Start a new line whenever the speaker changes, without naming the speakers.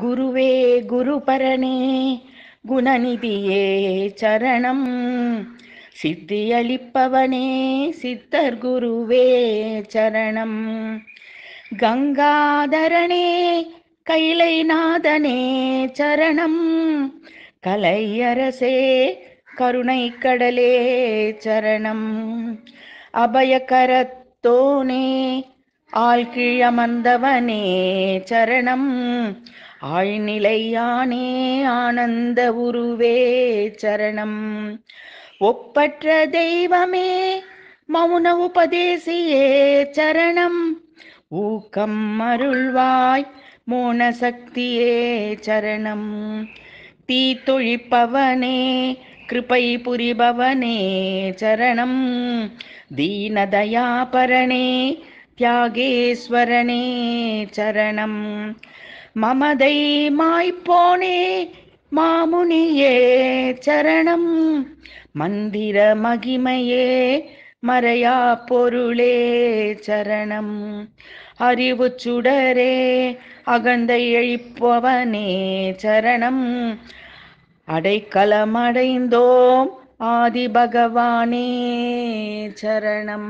குருவே குருபரனே குணநிதியே சரணம் சித்தியளிப்பவனே சித்தர் குருவே சரணம் கங்காதரனே கைலைநாதனே சரணம் கலையரசே கருணை கடலே சரணம் அபயகரத்தோனே ஆழ்கிழமந்தவனே சரணம் ஆழ்நிலையானே ஆனந்த உருவே சரணம் ஒப்பற்ற தெய்வமே மௌன உபதேசியே சரணம் ஊக்கம் அருள்வாய் மோனசக்தியே சரணம் தீ தொழிப்பவனே கிருபை புரிபவனே சரணம் தீனதயாபரணே தியாகேஸ்வரனே சரணம் மமதை மாய்போனே மாமுனியே சரணம் மந்திர மகிமையே மறையா பொருளே சரணம் அறிவு சுடரே அகந்தை எழிப்பவனே சரணம் அடைக்கலமடைந்தோம் ஆதி பகவானே சரணம்